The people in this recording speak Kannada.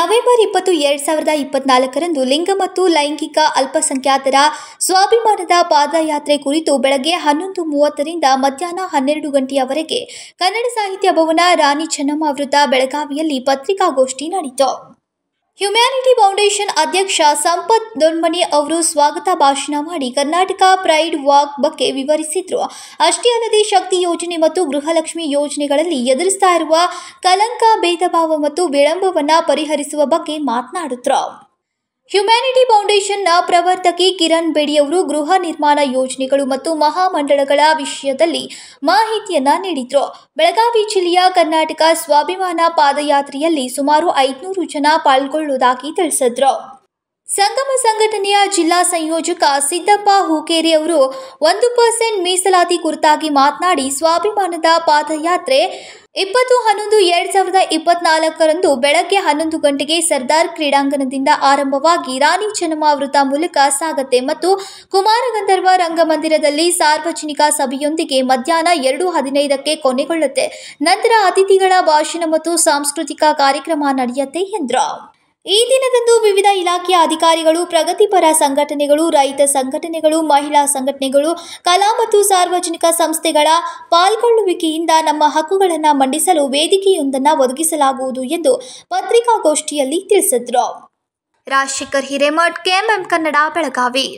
ನವೆಂಬರ್ ಇಪ್ಪತ್ತು ಎರಡು ಸಾವಿರದ ಇಪ್ಪತ್ನಾಲ್ಕರಂದು ಲಿಂಗ ಮತ್ತು ಲೈಂಗಿಕ ಅಲ್ಪಸಂಖ್ಯಾತರ ಸ್ವಾಭಿಮಾನದ ಪಾದಯಾತ್ರೆ ಕುರಿತು ಬೆಳಗ್ಗೆ ಹನ್ನೊಂದು ಮೂವತ್ತರಿಂದ ಮಧ್ಯಾಹ್ನ ಹನ್ನೆರಡು ಗಂಟೆಯವರೆಗೆ ಕನ್ನಡ ಸಾಹಿತ್ಯ ಭವನ ರಾಣಿ ಚೆನ್ನಮ್ಮ ವೃತ್ತ ಬೆಳಗಾವಿಯಲ್ಲಿ ಪತ್ರಿಕಾಗೋಷ್ಠಿ ನಡೆಯಿತು ಹ್ಯುಮ್ಯಾನಿಟಿ ಫೌಂಡೇಶನ್ ಅಧ್ಯಕ್ಷ ಸಂಪತ್ ದೊನ್ಮನಿ ಅವರು ಸ್ವಾಗತ ಭಾಷಣ ಮಾಡಿ ಕರ್ನಾಟಕ ಪ್ರೈಡ್ ವಾಕ್ ಬಗ್ಗೆ ವಿವರಿಸಿದರು ಅಷ್ಟೇ ಅಲ್ಲದೆ ಶಕ್ತಿ ಯೋಜನೆ ಮತ್ತು ಗೃಹಲಕ್ಷ್ಮಿ ಯೋಜನೆಗಳಲ್ಲಿ ಎದುರಿಸ್ತಾ ಇರುವ ಕಲಂಕ ಭೇದಭಾವ ಮತ್ತು ವಿಳಂಬವನ್ನು ಪರಿಹರಿಸುವ ಬಗ್ಗೆ ಮಾತನಾಡುತ್ತಾರೆ ಹ್ಯುಮ್ಯಾನಿಟಿ ಫೌಂಡೇಶನ್ನ ಪ್ರವರ್ತಕಿ ಕಿರಣ್ ಬೆಡಿಯವರು ಗೃಹ ನಿರ್ಮಾಣ ಯೋಜನೆಗಳು ಮತ್ತು ಮಹಾಮಂಡಳಗಳ ವಿಷಯದಲ್ಲಿ ಮಾಹಿತಿಯನ್ನ ನೀಡಿದ್ರು ಬೆಳಗಾವಿ ಜಿಲ್ಲೆಯ ಕರ್ನಾಟಕ ಸ್ವಾಭಿಮಾನ ಪಾದಯಾತ್ರೆಯಲ್ಲಿ ಸುಮಾರು ಐದುನೂರು ಜನ ಪಾಲ್ಗೊಳ್ಳುವುದಾಗಿ ತಿಳಿಸಿದ್ರು ಸಂಗಮ ಸಂಘಟನೆಯ ಜಿಲ್ಲಾ ಸಂಯೋಜಕ ಸಿದ್ದಪ್ಪ ಹೂಕೇರಿ ಅವರು ಒಂದು ಪರ್ಸೆಂಟ್ ಮೀಸಲಾತಿ ಕುರಿತಾಗಿ ಮಾತನಾಡಿ ಸ್ವಾಭಿಮಾನದ ಪಾದಯಾತ್ರೆ ಇಪ್ಪತ್ತು ಹನ್ನೊಂದು ಎರಡು ಸಾವಿರದ ಇಪ್ಪತ್ನಾಲ್ಕರಂದು ಬೆಳಗ್ಗೆ ಹನ್ನೊಂದು ಗಂಟೆಗೆ ಸರ್ದಾರ್ ಕ್ರೀಡಾಂಗಣದಿಂದ ಆರಂಭವಾಗಿ ರಾಣಿ ಚೆನ್ನಮ್ಮ ವೃತ್ತ ಮೂಲಕ ಸಾಗತ್ತೆ ಮತ್ತು ಕುಮಾರಗಂಧರ್ವ ರಂಗಮಂದಿರದಲ್ಲಿ ಸಾರ್ವಜನಿಕ ಸಭೆಯೊಂದಿಗೆ ಮಧ್ಯಾಹ್ನ ಎರಡು ಹದಿನೈದಕ್ಕೆ ಕೊನೆಗೊಳ್ಳುತ್ತೆ ನಂತರ ಅತಿಥಿಗಳ ಭಾಷಣ ಮತ್ತು ಸಾಂಸ್ಕೃತಿಕ ಕಾರ್ಯಕ್ರಮ ನಡೆಯುತ್ತೆ ಎಂದರು ಈ ದಿನದಂದು ವಿವಿಧ ಇಲಾಖೆಯ ಅಧಿಕಾರಿಗಳು ಪ್ರಗತಿಪರ ಸಂಘಟನೆಗಳು ರೈತ ಸಂಘಟನೆಗಳು ಮಹಿಳಾ ಸಂಘಟನೆಗಳು ಕಲಾ ಮತ್ತು ಸಾರ್ವಜನಿಕ ಸಂಸ್ಥೆಗಳ ಪಾಲ್ಗೊಳ್ಳುವಿಕೆಯಿಂದ ನಮ್ಮ ಹಕ್ಕುಗಳನ್ನು ಮಂಡಿಸಲು ವೇದಿಕೆಯೊಂದನ್ನು ಒದಗಿಸಲಾಗುವುದು ಎಂದು ಪತ್ರಿಕಾಗೋಷ್ಠಿಯಲ್ಲಿ ತಿಳಿಸಿದರು ರಾಜಶೇಖರ್ ಹಿರೇಮಠ್ ಕೆಎಂಎಂ ಕನ್ನಡ ಬೆಳಗಾವಿ